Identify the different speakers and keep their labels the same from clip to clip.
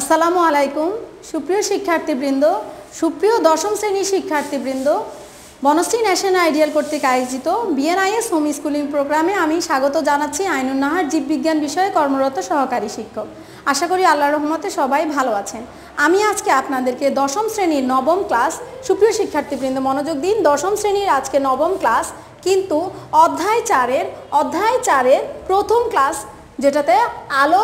Speaker 1: আসসালামু আলাইকুম সুপ্রিয় শিক্ষার্থীবৃন্দ সুপ্রিয় দশম শ্রেণীর শিক্ষার্থীবৃন্দ বনশ্রী ন্যাশনাল আইডিয়াল কর্তৃক আয়োজিত বিএনআইএস হোম স্কুলিং প্রোগ্রামে আমি স্বাগত জানাচ্ছি আইনুন্নাহার জীববিজ্ঞান বিষয়ে কর্মরত সহকারী শিক্ষক আশা করি আল্লাহ রহমতে সবাই ভালো আছেন আমি আজকে আপনাদেরকে দশম শ্রেণীর নবম ক্লাস সুপ্রিয় শিক্ষার্থীবৃন্দ মনোযোগ দিন দশম শ্রেণীর আজকে নবম ক্লাস কিন্তু অধ্যায় চারের অধ্যায় চারের প্রথম ক্লাস যেটাতে আলো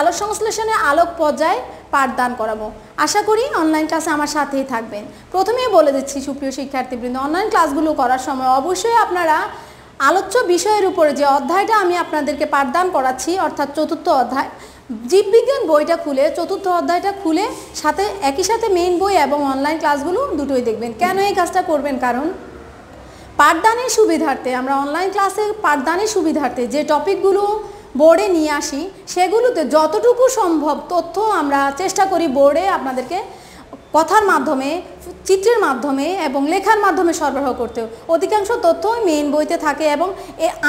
Speaker 1: আলোক সংশ্লেষণে আলোক পর্যায়ে পাঠদান করাবো আশা করি অনলাইন ক্লাসে আমার সাথেই থাকবেন প্রথমেই বলে দিচ্ছি সুপ্রিয় শিক্ষার্থীবৃন্দ অনলাইন ক্লাসগুলো করার সময় অবশ্যই আপনারা আলোচ্য বিষয়ের উপরে যে অধ্যায়টা আমি আপনাদেরকে পাঠদান করাচ্ছি অর্থাৎ চতুর্থ অধ্যায় জীববিজ্ঞান বইটা খুলে চতুর্থ অধ্যায়টা খুলে সাথে একই সাথে মেইন বই এবং অনলাইন ক্লাসগুলো দুটোই দেখবেন কেন এই কাজটা করবেন কারণ পাঠদানের সুবিধার্থে আমরা অনলাইন ক্লাসে পাঠদানের সুবিধার্থে যে টপিকগুলো বোর্ডে নিয়ে আসি সেগুলোতে যতটুকু সম্ভব তথ্য আমরা চেষ্টা করি বোর্ডে আপনাদেরকে কথার মাধ্যমে চিত্রের মাধ্যমে এবং লেখার মাধ্যমে সরবরাহ করতে অধিকাংশ তথ্য মেইন বইতে থাকে এবং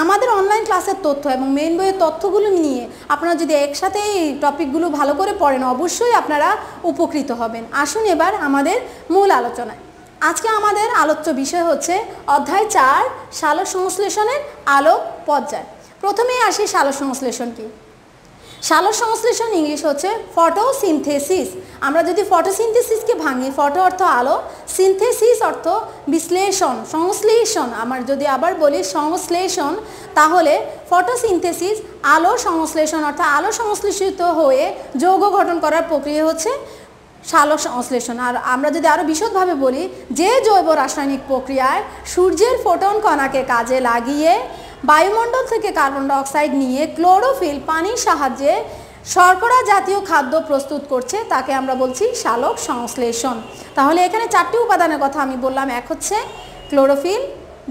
Speaker 1: আমাদের অনলাইন ক্লাসের তথ্য এবং মেইন বইয়ের তথ্যগুলো নিয়ে আপনারা যদি একসাথে এই টপিকগুলো ভালো করে পড়েন অবশ্যই আপনারা উপকৃত হবেন আসুন এবার আমাদের মূল আলোচনায় আজকে আমাদের আলোচ্য বিষয় হচ্ছে অধ্যায় চার সালো সংশ্লেষণের আলোক পর্যায় প্রথমেই আসি সালোকসংশ্লেষণ কি সংশ্লেষণ ইংলিশ হচ্ছে ফটোসিনথেসিস আমরা যদি ফটোসিনথেসিসকে ভাঙি ফটো অর্থ আলো সিনথেসিস অর্থ বিশ্লেষণ সংশ্লেষণ আমার যদি আবার বলি সংশ্লেষণ তাহলে ফটোসিনথেসিস আলো সংশ্লেষণ অর্থাৎ আলো সংশ্লেষিত হয়ে যৌগ গঠন করার প্রক্রিয়া হচ্ছে সালো সংশ্লেষণ আর আমরা যদি আরও বিশদভাবে বলি যে জৈব রাসায়নিক প্রক্রিয়ায় সূর্যের ফোটন কণাকে কাজে লাগিয়ে বায়ুমণ্ডল থেকে কার্বন ডাইঅক্সাইড নিয়ে ক্লোরোফিল পানির সাহায্যে শর্করা জাতীয় খাদ্য প্রস্তুত করছে তাকে আমরা বলছি শালক সংশ্লেষণ তাহলে এখানে চারটি উপাদানের কথা আমি বললাম এক হচ্ছে ক্লোরোফিল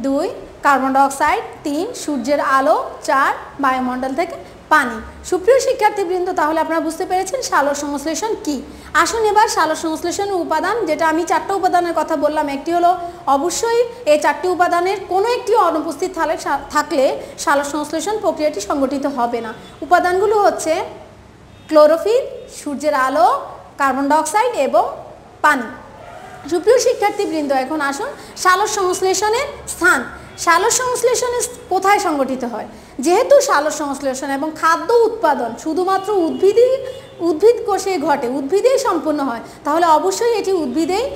Speaker 1: দুই কার্বন ডাইঅক্সাইড তিন সূর্যের আলো চার বায়ুমণ্ডল থেকে পানি সুপ্রিয় শিক্ষার্থীবৃন্দ তাহলে আপনারা বুঝতে পেরেছেন সালোর সংশ্লেষণ কি আসুন এবার সালোর সংশ্লেষণের উপাদান যেটা আমি চারটে উপাদানের কথা বললাম একটি হলো অবশ্যই এই চারটি উপাদানের কোনো একটি অনুপস্থিত থালে থাকলে সালোর সংশ্লেষণ প্রক্রিয়াটি সংগঠিত হবে না উপাদানগুলো হচ্ছে ক্লোরোফিল সূর্যের আলো কার্বন ডাইঅক্সাইড এবং পানি সুপ্রিয় শিক্ষার্থীবৃন্দ এখন আসুন সালোর সংশ্লেষণের স্থান সালোর সংশ্লেষণের কোথায় সংগঠিত হয় যেহেতু সংশ্লেষণ এবং খাদ্য উৎপাদন শুধুমাত্র উদ্ভিদই উদ্ভিদ কোষে ঘটে উদ্ভিদেই সম্পূর্ণ হয় তাহলে অবশ্যই এটি উদ্ভিদেই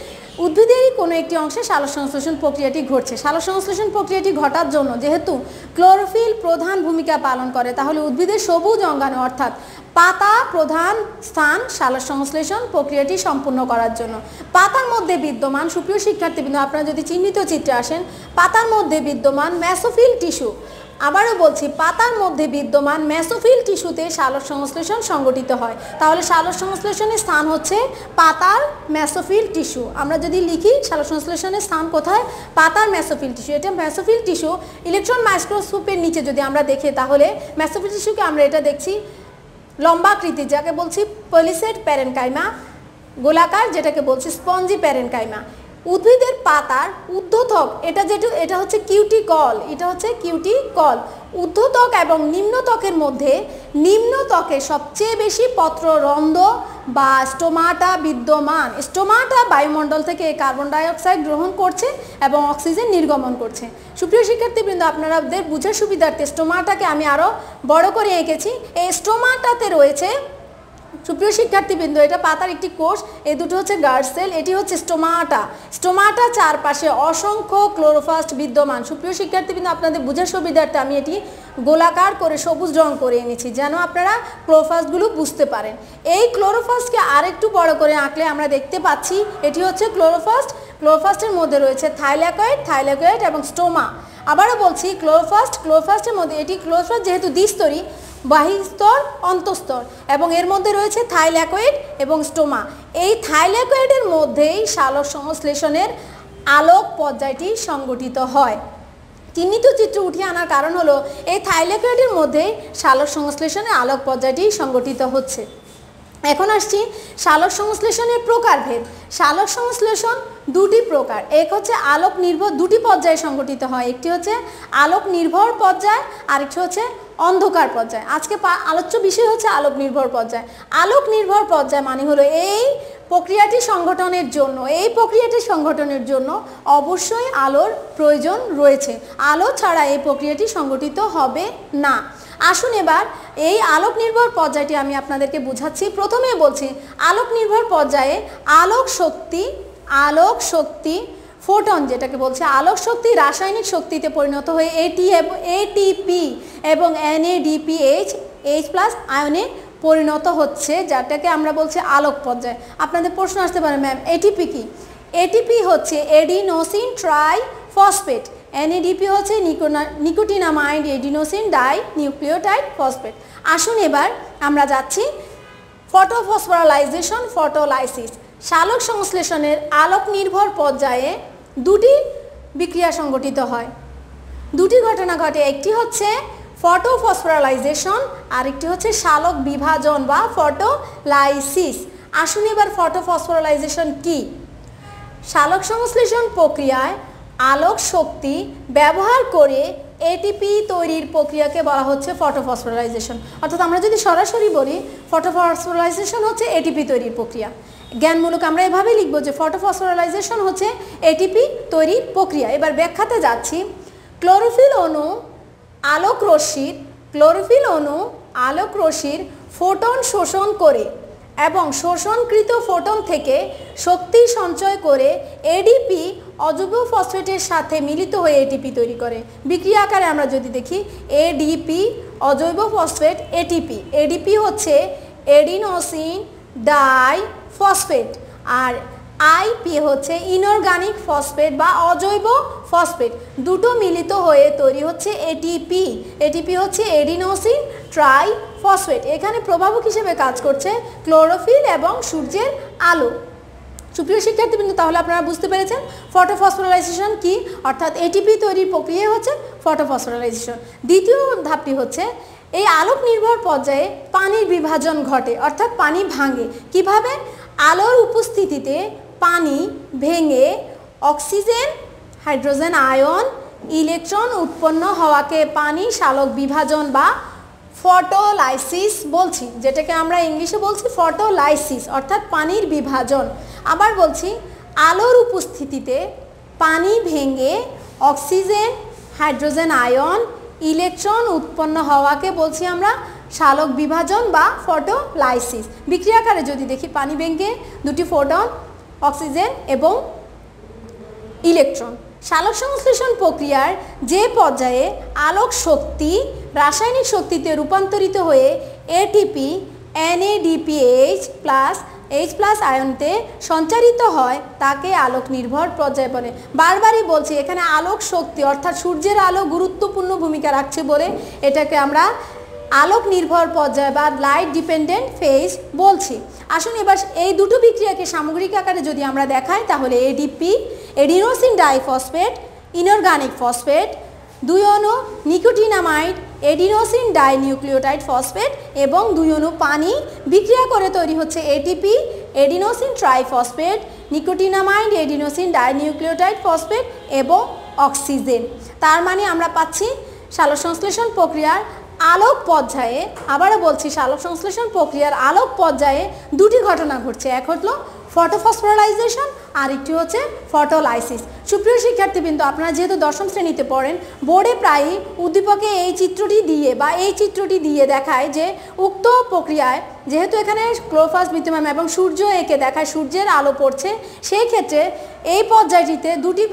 Speaker 1: উদ্ভিদেরই কোনো একটি অংশে সংশ্লেষণ প্রক্রিয়াটি ঘটছে সালসংশ্লেষণ প্রক্রিয়াটি ঘটার জন্য যেহেতু ক্লোরোফিল প্রধান ভূমিকা পালন করে তাহলে উদ্ভিদের সবুজ অঙ্গাণু অর্থাৎ পাতা প্রধান স্থান সংশ্লেষণ প্রক্রিয়াটি সম্পূর্ণ করার জন্য পাতার মধ্যে বিদ্যমান সুপ্রিয় শিক্ষার্থীবৃন্দ আপনারা যদি চিহ্নিত চিত্রে আসেন পাতার মধ্যে বিদ্যমান ম্যাসোফিল টিস্যু আবারও বলছি পাতার মধ্যে বিদ্যমান ম্যাসোফিল টিস্যুতে সালক সংশ্লেষণ সংগঠিত হয় তাহলে সালক সংশ্লেষণের স্থান হচ্ছে পাতার ম্যাসোফিল টিস্যু আমরা যদি লিখি সালক সংশ্লেষণের স্থান কোথায় পাতার ম্যাসোফিল টিস্যু এটা ম্যাসোফিল টিস্যু ইলেকট্রন মাইক্রোস্কোপের নিচে যদি আমরা দেখি তাহলে ম্যাসোফিল টিস্যুকে আমরা এটা দেখছি লম্বাকৃতি যাকে বলছি পলিসেট প্যারেনকাইমা গোলাকার যেটাকে বলছি স্পঞ্জি প্যারেনকাইমা উদ্ভিদের পাতার উদ্ধতক এটা যেটু এটা হচ্ছে কিউটি কল এটা হচ্ছে কিউটি কল এবং নিম্নতকের মধ্যে নিম্নতকে সবচেয়ে বেশি পত্ররন্ধ বা স্টোমাটা বিদ্যমান স্টোমাটা বায়ুমণ্ডল থেকে কার্বন ডাইঅক্সাইড গ্রহণ করছে এবং অক্সিজেন নির্গমন করছে সুপ্রিয় শিক্ষার্থীবৃন্দ আপনারাদের বুঝার সুবিধার্থে স্টোমাটাকে আমি আরও বড় করে এঁকেছি এই স্টোমাটাতে রয়েছে সুপ্রিয় শিক্ষার্থীবৃন্দ এটা পাতার একটি কোষ এই দুটো হচ্ছে গার্সেল এটি হচ্ছে স্টোমাটা স্টোমাটা চারপাশে অসংখ্য ক্লোরোফাস্ট বিদ্যমান সুপ্রিয় শিক্ষার্থীবৃন্দ আপনাদের বুঝার সুবিধার্থে আমি এটি গোলাকার করে সবুজ রং করে এনেছি যেন আপনারা ক্লোরোফাস্টগুলো বুঝতে পারেন এই ক্লোরোফাস্টকে আরেকটু বড় করে আঁকলে আমরা দেখতে পাচ্ছি এটি হচ্ছে ক্লোরোফাস্ট ক্লোরোফাস্টের মধ্যে রয়েছে থাইল্যাকয়েড থাইল্যাকয়েড এবং স্টোমা আবারও বলছি ক্লোরোফাস্ট ক্লোরোফাস্টের মধ্যে এটি ক্লোরোফাস্ট যেহেতু দ্বিস্তরী বাহিস্তর অন্তঃস্তর এবং এর মধ্যে রয়েছে থাইল্যাকয়েড এবং স্টোমা এই থাইল্যাকয়েডের মধ্যেই শালক সংশ্লেষণের আলোক পর্যায়টি সংগঠিত হয় চিহ্নিত চিত্র উঠিয়ে আনার কারণ হলো এই থাইল্যাকয়েডের মধ্যেই শালক সংশ্লেষণের আলোক পর্যায়টি সংগঠিত হচ্ছে এখন আসছি সালক সংশ্লেষণের প্রকারভেদ শালক সংশ্লেষণ দুটি প্রকার এক হচ্ছে আলোক নির্ভর দুটি পর্যায়ে সংগঠিত হয় একটি হচ্ছে আলোক নির্ভর পর্যায় আরেকটি হচ্ছে অন্ধকার পর্যায় আজকে আলোচ্য বিষয় হচ্ছে আলোক নির্ভর পর্যায় আলোক নির্ভর পর্যায় মানে হলো এই প্রক্রিয়াটি সংগঠনের জন্য এই প্রক্রিয়াটি সংগঠনের জন্য অবশ্যই আলোর প্রয়োজন রয়েছে আলো ছাড়া এই প্রক্রিয়াটি সংগঠিত হবে না আসুন এবার এই আলোক নির্ভর পর্যায়টি আমি আপনাদেরকে বুঝাচ্ছি প্রথমে বলছি আলোক নির্ভর পর্যায়ে আলোক শক্তি আলোক শক্তি ফোটন যেটাকে বলছে আলোক শক্তি রাসায়নিক শক্তিতে পরিণত হয়ে এটি এটিপি এবং এনএডিপিএইচ এইচ প্লাস আয়নে পরিণত হচ্ছে যাটাকে আমরা বলছি আলোক পর্যায়ে আপনাদের প্রশ্ন আসতে পারে ম্যাম এটিপি কি এটিপি হচ্ছে এডিনোসিন ট্রাই ফসফেট এনএডিপি হচ্ছে nicotinamide adenosine dinucleotide phosphate আসুন এবার আমরা যাচ্ছি ফটোফসফোরালাইজেশন ফটোলাইসিস শালক সংশ্লেষণের আলোক নির্ভর পর্যায়ে দুটি বিক্রিয়া সংগঠিত হয় দুটি ঘটনা ঘটে একটি হচ্ছে ফটোফসফোরালাইজেশন আরেকটি হচ্ছে শালক বিভাজন বা ফটোলাইসিস আসুন এবার ফটোফসফোরালাইজেশন কি শালক সংশ্লেষণ প্রক্রিয়ায় আলোক শক্তি ব্যবহার করে এটিপি তৈরির প্রক্রিয়াকে বলা হচ্ছে ফটোফসফোরাইজেশন অর্থাৎ আমরা যদি সরাসরি বলি ফটোফসফোরাইজেশন হচ্ছে এটিপি তৈরির প্রক্রিয়া জ্ঞানমূলক আমরা এভাবেই লিখব যে ফটোফসফোরাইজেশন হচ্ছে এটিপি তৈরির প্রক্রিয়া এবার ব্যাখ্যাতে যাচ্ছি ক্লোরোফিল অণু আলোক রশ্মির ক্লোরোফিল অণু আলোক রশ্মির ফোটন শোষণ করে এবং শোষণকৃত ফোটন থেকে শক্তি সঞ্চয় করে এডিপি অজৈব ফসফেটের সাথে মিলিত হয়ে এটিপি তৈরি করে বিক্রিয়া আকারে আমরা যদি দেখি এডিপি অজৈব ফসফেট এটিপি এডিপি হচ্ছে এডিনোসিন ডাই ফসফেট আর আইপি হচ্ছে ইনঅর্গানিক ফসফেট বা অজৈব ফসফেট দুটো মিলিত হয়ে তৈরি হচ্ছে এটিপি এটিপি হচ্ছে এডিনোসিন ট্রাই ফসফেট এখানে প্রভাবক হিসেবে কাজ করছে ক্লোরোফিল এবং সূর্যের আলো সুপ্রিয় শিক্ষার্থীবৃন্দ তাহলে আপনারা বুঝতে পেরেছেন ফটোফসফোরালাইজেশন কি অর্থাৎ এটিপি তৈরির প্রক্রিয়া হচ্ছে ফটোফসফোরালাইজেশন দ্বিতীয় ধাপটি হচ্ছে এই আলোক নির্ভর পর্যায়ে পানির বিভাজন ঘটে অর্থাৎ পানি ভাঙে কিভাবে আলোর উপস্থিতিতে পানি ভেঙে অক্সিজেন হাইড্রোজেন আয়ন ইলেকট্রন উৎপন্ন হওয়াকে পানি শালক বিভাজন বা ফটোলাইসিস বলছি যেটাকে আমরা ইংলিশে বলছি ফটোলাইসিস অর্থাৎ পানির বিভাজন আবার বলছি আলোর উপস্থিতিতে পানি ভেঙে অক্সিজেন হাইড্রোজেন আয়ন ইলেকট্রন উৎপন্ন হওয়াকে বলছি আমরা শালক বিভাজন বা ফটোলাইসিস বিক্রিয়াকারে যদি দেখি পানি ভেঙে দুটি ফোটন অক্সিজেন এবং ইলেকট্রন সালোক সংশ্লেষণ প্রক্রিয়ার যে পর্যায়ে আলোক শক্তি রাসায়নিক শক্তিতে রূপান্তরিত হয়ে ATP NADPH plus H plus আয়নতে সঞ্চারিত হয় তাকে আলোক নির্ভর পর্যায়ে বলে বারবারই বলছি এখানে আলোক শক্তি অর্থাৎ সূর্যের আলো গুরুত্বপূর্ণ ভূমিকা রাখছে বলে এটাকে আমরা আলোক নির্ভর পর্যায় বা লাইট ডিপেন্ডেন্ট ফেজ বলছি আসুন এবার এই দুটো বিক্রিয়াকে সামগ্রিক আকারে যদি আমরা দেখাই তাহলে ADP adenosine diphosphate, inorganic phosphate দুই অণু নিকোটিনামাইড এডিনোসিন ডাইনিউক্লিওটাইড ফসফেট এবং দুই অণু পানি বিক্রিয়া করে তৈরি হচ্ছে ATP adenosine triphosphate nicotinamide adenosine dinucleotide phosphate এবং অক্সিজেন তার মানে আমরা পাচ্ছি সালোকসংশ্লেষণ প্রক্রিয়ার আলোক পর্যায়ে আবারও বলছি সালোকসংশ্লেষণ প্রক্রিয়ার আলোক পর্যায়ে দুটি ঘটনা ঘটছে এক হলো ফটোফসফোরালাইজেশন আর একটি হচ্ছে ফটোলাইসিস সুপ্রিয় শিক্ষার্থীবৃন্দ আপনারা যেহেতু দশম শ্রেণীতে পড়েন বোর্ডে প্রায়ই উদ্দীপকে এই চিত্রটি দিয়ে বা এই চিত্রটি দিয়ে দেখায় যে উক্ত প্রক্রিয়ায় যেহেতু এখানে ক্লোফাস বিদ্যমান এবং সূর্য একে দেখায় সূর্যের আলো পড়ছে সেই ক্ষেত্রে এই পর্যায়টিতে দুটি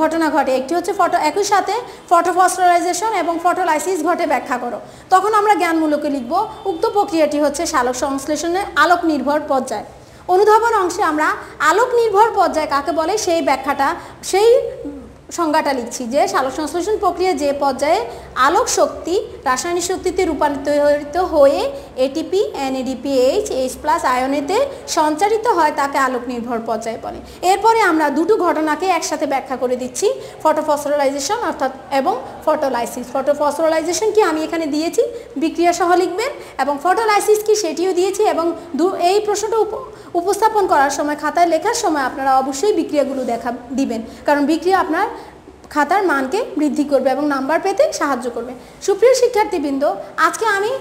Speaker 1: ঘটনা ঘটে একটি হচ্ছে ফটো একই সাথে ফটোফসফোরালাইজেশন এবং ফটোলাইসিস ঘটে ব্যাখ্যা করো তখন আমরা জ্ঞানমূলকে লিখব উক্ত প্রক্রিয়াটি হচ্ছে সালোক সংশ্লেষণের আলোক নির্ভর পর্যায় অনুধাবন অংশে আমরা আলোক নির্ভর পর্যায়ে কাকে বলে সেই ব্যাখ্যাটা সেই সংজ্ঞাটা লিখছি যে সংশ্লেষণ প্রক্রিয়া যে পর্যায়ে আলোক শক্তি রাসায়নিক শক্তিতে রূপান্তরিত হয়ে এটিপি এনএডিপিএইচ এইচ প্লাস আয়নেতে সঞ্চারিত হয় তাকে আলোক নির্ভর পর্যায়ে বলে এরপরে আমরা দুটো ঘটনাকে একসাথে ব্যাখ্যা করে দিচ্ছি ফটোফসরলাইজেশন অর্থাৎ এবং ফটোলাইসিস ফটোফসরলাইজেশন কি আমি এখানে দিয়েছি বিক্রিয়া সহ লিখবেন এবং ফটোলাইসিস কি সেটিও দিয়েছি এবং দু এই প্রশ্নটা উপস্থাপন করার সময় খাতায় লেখার সময় আপনারা অবশ্যই বিক্রিয়াগুলো দেখা দিবেন কারণ বিক্রিয়া আপনার খাতার মানকে বৃদ্ধি করবে এবং নাম্বার পেতে সাহায্য করবে সুপ্রিয় শিক্ষার্থীবৃন্দ আজকে আমি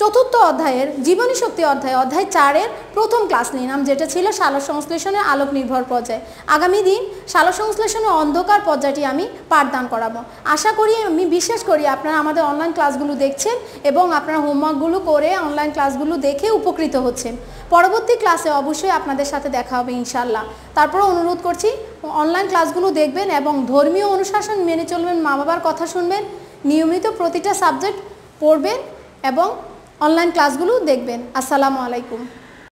Speaker 1: চতুর্থ অধ্যায়ের জীবনী শক্তি অধ্যায় অধ্যায় চারের প্রথম ক্লাস নিলাম যেটা ছিল সালস সংশ্লেষণের আলোক নির্ভর পর্যায় আগামী দিন সালস সংশ্লেষণের অন্ধকার পর্যায়টি আমি পাঠদান করাবো আশা করি আমি বিশ্বাস করি আপনারা আমাদের অনলাইন ক্লাসগুলো দেখছেন এবং আপনারা হোমওয়ার্কগুলো করে অনলাইন ক্লাসগুলো দেখে উপকৃত হচ্ছেন পরবর্তী ক্লাসে অবশ্যই আপনাদের সাথে দেখা হবে ইনশাল্লাহ তারপরে অনুরোধ করছি অনলাইন ক্লাসগুলো দেখবেন এবং ধর্মীয় অনুশাসন মেনে চলবেন মা বাবার কথা শুনবেন নিয়মিত প্রতিটা সাবজেক্ট পড়বেন এবং অনলাইন ক্লাসগুলো দেখবেন আসসালামু আলাইকুম